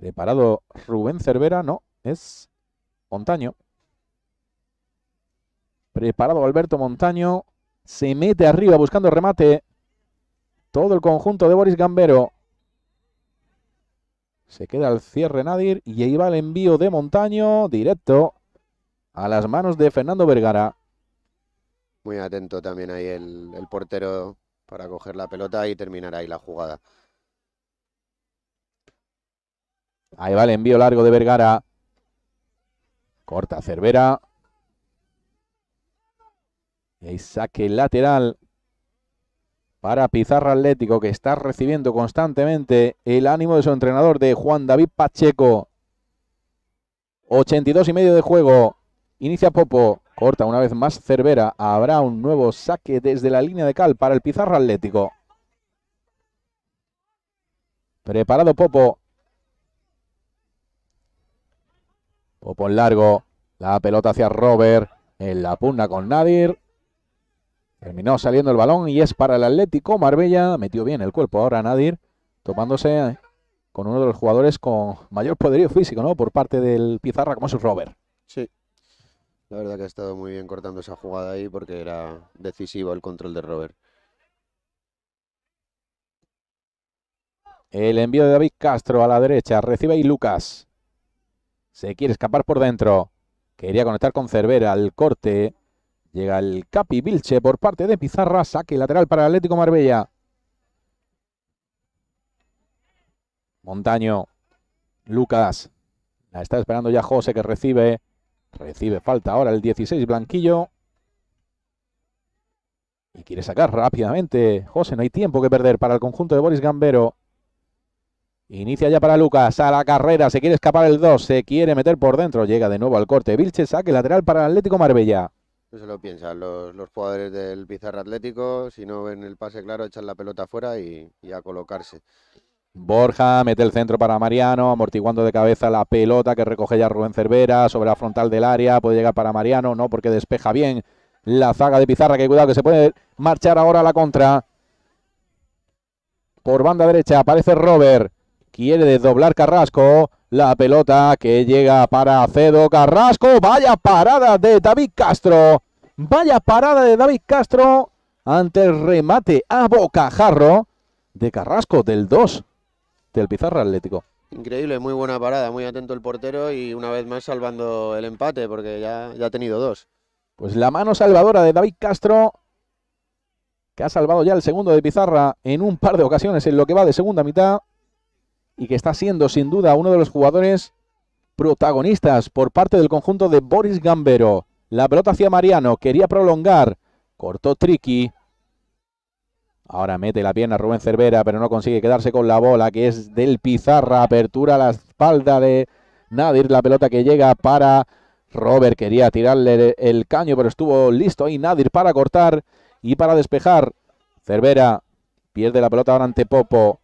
preparado Rubén Cervera, no, es Montaño. Preparado Alberto Montaño, se mete arriba buscando remate. Todo el conjunto de Boris Gambero. Se queda al cierre Nadir y ahí va el envío de Montaño directo a las manos de Fernando Vergara. Muy atento también ahí el, portero para coger la pelota y terminar ahí la jugada. Ahí va el envío largo de Vergara. Corta Cervera. Y saque lateral para Pizarra Atlético, que está recibiendo constantemente el ánimo de su entrenador, de Juan David Pacheco. 82 y medio de juego. Inicia Popo. Corta una vez más Cervera. Habrá un nuevo saque desde la línea de cal para el Pizarra Atlético. Preparado Popo. Popón largo. La pelota hacia Robert. En la pugna con Nadir. Terminó saliendo el balón y es para el Atlético Marbella. Metió bien el cuerpo ahora Nadir. tomándose eh, con uno de los jugadores con mayor poderío físico, ¿no? Por parte del Pizarra, como es Robert. Sí. La verdad que ha estado muy bien cortando esa jugada ahí porque era decisivo el control de Robert. El envío de David Castro a la derecha. Recibe ahí Lucas. Se quiere escapar por dentro. Quería conectar con Cervera. Al corte. Llega el Capi Vilche por parte de Pizarra. Saque lateral para Atlético Marbella. Montaño. Lucas. La está esperando ya José que recibe. Recibe falta ahora el 16 Blanquillo. Y quiere sacar rápidamente. José, no hay tiempo que perder para el conjunto de Boris Gambero. Inicia ya para Lucas, a la carrera, se quiere escapar el 2, se quiere meter por dentro, llega de nuevo al corte. Vilche saque lateral para el Atlético Marbella. Eso se lo piensan los, los, jugadores del Pizarra Atlético, si no ven el pase claro, echan la pelota afuera y, y a colocarse. Borja mete el centro para Mariano, amortiguando de cabeza la pelota que recoge ya Rubén Cervera sobre la frontal del área, puede llegar para Mariano, no porque despeja bien la zaga de Pizarra, que cuidado que se puede marchar ahora a la contra. Por banda derecha aparece Robert, Quiere desdoblar Carrasco. La pelota que llega para Cedo Carrasco. Vaya parada de David Castro. Vaya parada de David Castro ante el remate a bocajarro de Carrasco del 2 del Pizarra Atlético. Increíble, muy buena parada, muy atento el portero y una vez más salvando el empate porque ya, ya ha tenido dos. Pues la mano salvadora de David Castro, que ha salvado ya el segundo de Pizarra en un par de ocasiones en lo que va de segunda mitad y que está siendo sin duda uno de los jugadores protagonistas por parte del conjunto de Boris Gambero. La pelota hacia Mariano, quería prolongar, cortó Triqui. Ahora mete la pierna Rubén Cervera, pero no consigue quedarse con la bola, que es del Pizarra. Apertura a la espalda de Nadir, la pelota que llega para Robert. Quería tirarle el caño, pero estuvo listo ahí Nadir para cortar y para despejar. Cervera pierde la pelota ahora ante Popo.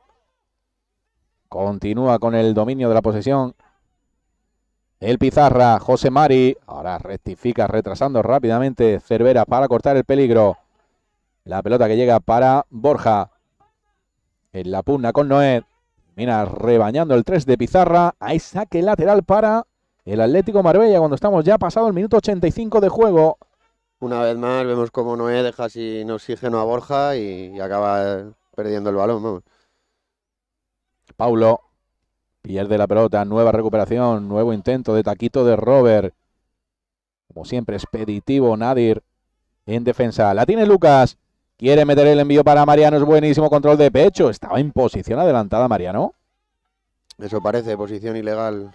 Continúa con el dominio de la posesión. El Pizarra, José Mari. Ahora rectifica, retrasando rápidamente Cervera para cortar el peligro. La pelota que llega para Borja. En la pugna con Noé. Mira, rebañando el 3 de Pizarra. Ahí saque lateral para el Atlético Marbella cuando estamos ya pasado el minuto 85 de juego. Una vez más vemos cómo Noé deja sin oxígeno a Borja y, y acaba perdiendo el balón. Vamos. Paulo pierde la pelota, nueva recuperación, nuevo intento de taquito de Robert. Como siempre, expeditivo Nadir en defensa. La tiene Lucas. Quiere meter el envío para Mariano. Es buenísimo control de pecho. Estaba en posición adelantada Mariano. Eso parece, posición ilegal.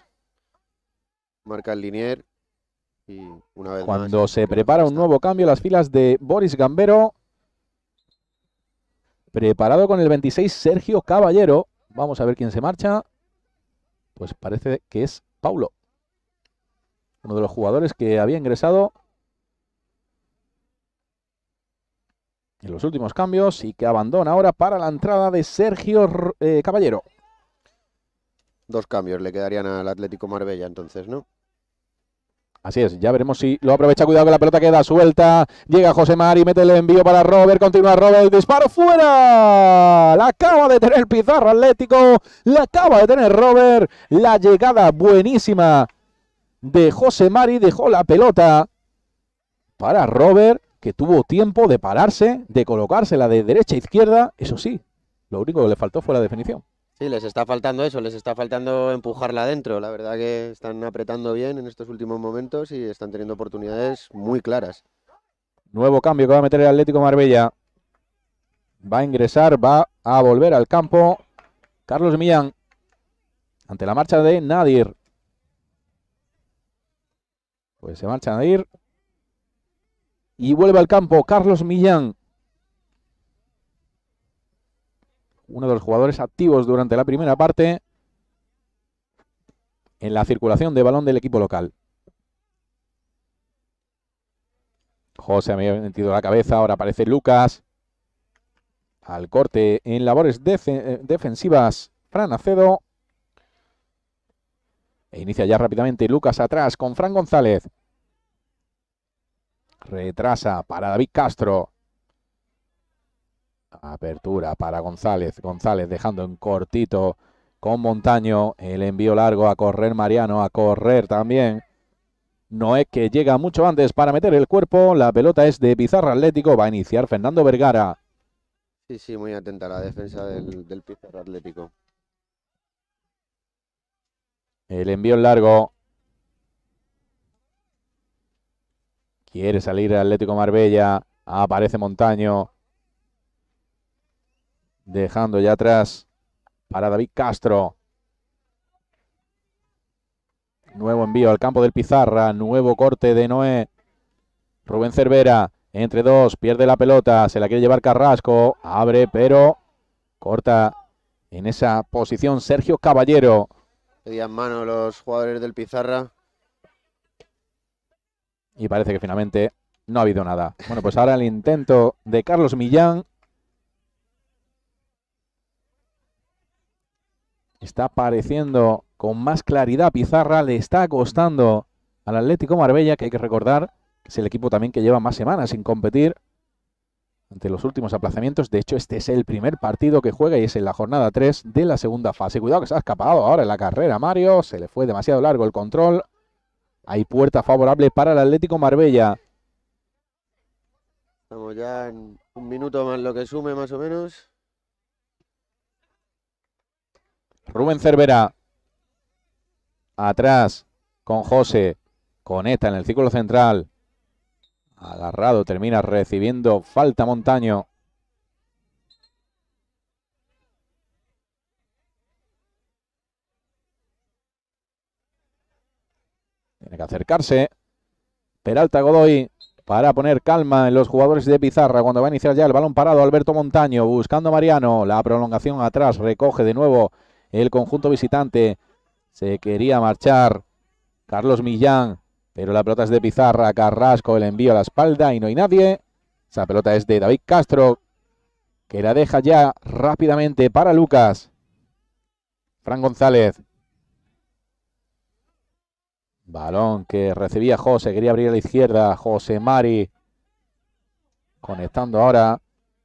Marca el linier. Y una vez Cuando se prepara un nuevo cambio, las filas de Boris Gambero. Preparado con el 26, Sergio Caballero. Vamos a ver quién se marcha. Pues parece que es Paulo. Uno de los jugadores que había ingresado en los últimos cambios y que abandona ahora para la entrada de Sergio eh, Caballero. Dos cambios le quedarían al Atlético Marbella entonces, ¿no? Así es, ya veremos si lo aprovecha. Cuidado que la pelota queda suelta. Llega José Mari, mete el envío para Robert. Continúa Robert, disparo fuera. La acaba de tener Pizarro Atlético. La acaba de tener Robert. La llegada buenísima de José Mari. Dejó la pelota para Robert, que tuvo tiempo de pararse, de colocársela de derecha a izquierda. Eso sí, lo único que le faltó fue la definición. Sí, les está faltando eso, les está faltando empujarla adentro. La verdad que están apretando bien en estos últimos momentos y están teniendo oportunidades muy claras. Nuevo cambio que va a meter el Atlético Marbella. Va a ingresar, va a volver al campo. Carlos Millán ante la marcha de Nadir. Pues se marcha Nadir. Y vuelve al campo Carlos Millán. uno de los jugadores activos durante la primera parte en la circulación de balón del equipo local. José me ha metido la cabeza, ahora aparece Lucas. Al corte en labores eh, defensivas, Fran Acedo. E inicia ya rápidamente Lucas atrás con Fran González. Retrasa para David Castro. Apertura para González. González dejando en cortito con Montaño. El envío largo a correr Mariano, a correr también. No es que llega mucho antes para meter el cuerpo. La pelota es de pizarra Atlético. Va a iniciar Fernando Vergara. Sí, sí, muy atenta a la defensa del, pizarra Pizarro Atlético. El envío largo. Quiere salir Atlético Marbella. Aparece Montaño dejando ya atrás para David Castro. Nuevo envío al campo del Pizarra, nuevo corte de Noé. Rubén Cervera, entre dos, pierde la pelota, se la quiere llevar Carrasco, abre, pero corta en esa posición Sergio Caballero. Pedían mano los jugadores del Pizarra. Y parece que finalmente no ha habido nada. Bueno, pues ahora el intento de Carlos Millán está apareciendo con más claridad Pizarra, le está costando al Atlético Marbella, que hay que recordar que es el equipo también que lleva más semanas sin competir ante los últimos aplazamientos. De hecho, este es el primer partido que juega y es en la jornada 3 de la segunda fase. Cuidado que se ha escapado ahora en la carrera Mario, se le fue demasiado largo el control. Hay puerta favorable para el Atlético Marbella. Estamos ya en un minuto más lo que sume más o menos. Rubén Cervera. Atrás con José. Conecta en el círculo central. Agarrado, termina recibiendo falta Montaño. Tiene que acercarse. Peralta Godoy para poner calma en los jugadores de Pizarra cuando va a iniciar ya el balón parado. Alberto Montaño buscando a Mariano. La prolongación atrás recoge de nuevo el conjunto visitante. Se quería marchar Carlos Millán, pero la pelota es de Pizarra, Carrasco, el envío a la espalda y no hay nadie. Esa pelota es de David Castro, que la deja ya rápidamente para Lucas. Fran González. Balón que recibía José, quería abrir a la izquierda. José Mari. Conectando ahora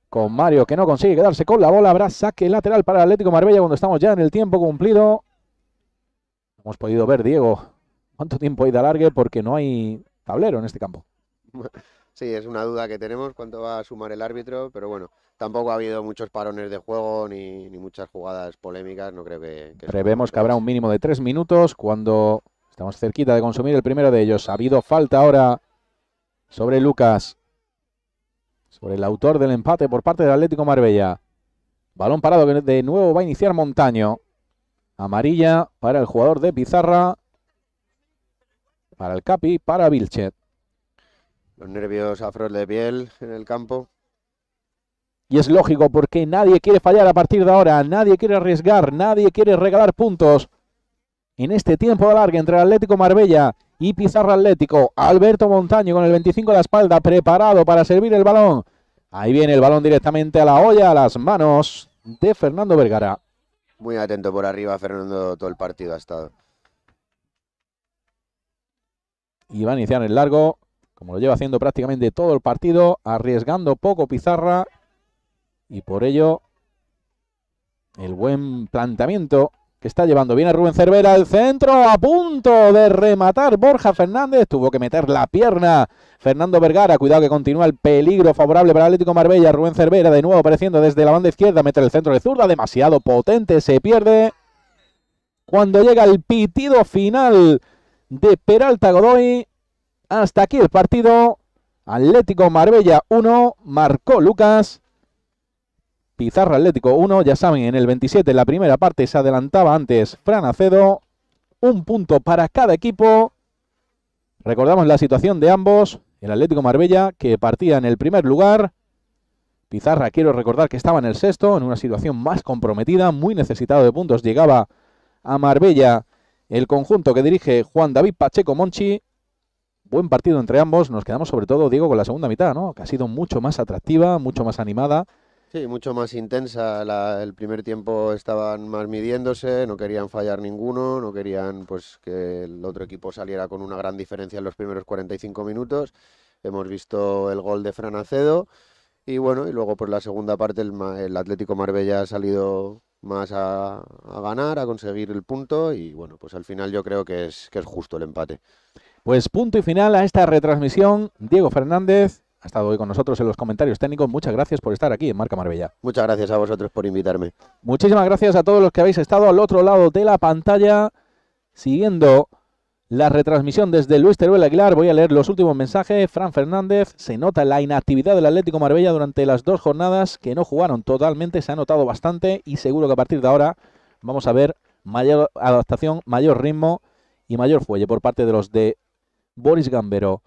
con Mario que no consigue quedarse con la bola. Habrá saque lateral para Atlético Marbella cuando estamos ya en el tiempo cumplido. Hemos podido ver, Diego, cuánto tiempo hay de alargue porque no hay tablero en este campo. Sí, es una duda que tenemos cuánto va a sumar el árbitro, pero bueno, tampoco ha habido muchos parones de juego ni, muchas jugadas polémicas, no creo que... que Prevemos que habrá un mínimo de tres minutos cuando estamos cerquita de consumir el primero de ellos. Ha habido falta ahora sobre Lucas por el autor del empate por parte del Atlético Marbella. Balón parado que de nuevo va a iniciar Montaño. Amarilla para el jugador de Pizarra. Para el Capi, para Vilchet. Los nervios a de piel en el campo. Y es lógico porque nadie quiere fallar a partir de ahora, nadie quiere arriesgar, nadie quiere regalar puntos. En este tiempo de larga entre el Atlético Marbella y pizarra Atlético. Alberto Montaño con el 25 a la espalda, preparado para servir el balón. Ahí viene el balón directamente a la olla, a las manos de Fernando Vergara. Muy atento por arriba, Fernando, todo el partido ha estado. Y va a iniciar el largo, como lo lleva haciendo prácticamente todo el partido, arriesgando poco Pizarra. Y por ello, el buen planteamiento que está llevando bien a Rubén Cervera al centro, a punto de rematar Borja Fernández, tuvo que meter la pierna Fernando Vergara, cuidado que continúa el peligro favorable para Atlético Marbella, Rubén Cervera de nuevo apareciendo desde la banda izquierda, meter el centro de zurda, demasiado potente, se pierde. Cuando llega el pitido final de Peralta Godoy, hasta aquí el partido, Atlético Marbella 1, marcó Lucas Pizarra Atlético 1, ya saben, en el 27 la primera parte se adelantaba antes Fran Acedo, un punto para cada equipo. Recordamos la situación de ambos, el Atlético Marbella que partía en el primer lugar, Pizarra quiero recordar que estaba en el sexto, en una situación más comprometida, muy necesitado de puntos, llegaba a Marbella el conjunto que dirige Juan David Pacheco Monchi, buen partido entre ambos, nos quedamos sobre todo, Diego, con la segunda mitad, ¿no? que ha sido mucho más atractiva, mucho más animada Sí, mucho más intensa. el primer tiempo estaban más midiéndose, no querían fallar ninguno, no querían pues que el otro equipo saliera con una gran diferencia en los primeros 45 minutos. Hemos visto el gol de franacedo y bueno, y luego por pues, la segunda parte el, Atlético Marbella ha salido más a, ganar, a conseguir el punto y bueno, pues al final yo creo que es, que es justo el empate. Pues punto y final a esta retransmisión. Diego Fernández ha estado hoy con nosotros en los comentarios técnicos. Muchas gracias por estar aquí en Marca Marbella. Muchas gracias a vosotros por invitarme. Muchísimas gracias a todos los que habéis estado al otro lado de la pantalla siguiendo la retransmisión desde Luis Teruel Aguilar. Voy a leer los últimos mensajes. Fran Fernández, se nota la inactividad del Atlético Marbella durante las dos jornadas que no jugaron totalmente, se ha notado bastante y seguro que a partir de ahora vamos a ver mayor adaptación, mayor ritmo y mayor fuelle por parte de los de Boris Gambero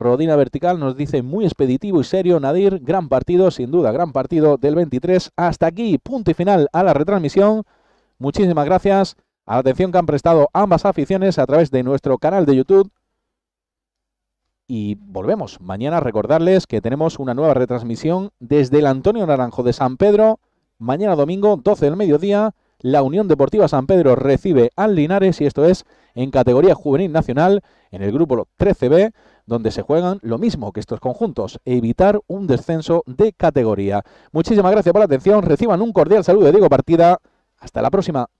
Rodina Vertical nos dice muy expeditivo y serio Nadir, gran partido, sin duda, gran partido del 23. Hasta aquí, punto y final a la retransmisión. Muchísimas gracias a la atención que han prestado ambas aficiones a través de nuestro canal de YouTube. Y volvemos mañana a recordarles que tenemos una nueva retransmisión desde el Antonio Naranjo de San Pedro, mañana domingo, 12 del mediodía la Unión Deportiva San Pedro recibe al Linares y esto es en categoría juvenil nacional en el grupo 13B donde se juegan lo mismo que estos conjuntos, evitar un descenso de categoría. Muchísimas gracias por la atención, reciban un cordial saludo de Diego Partida, hasta la próxima.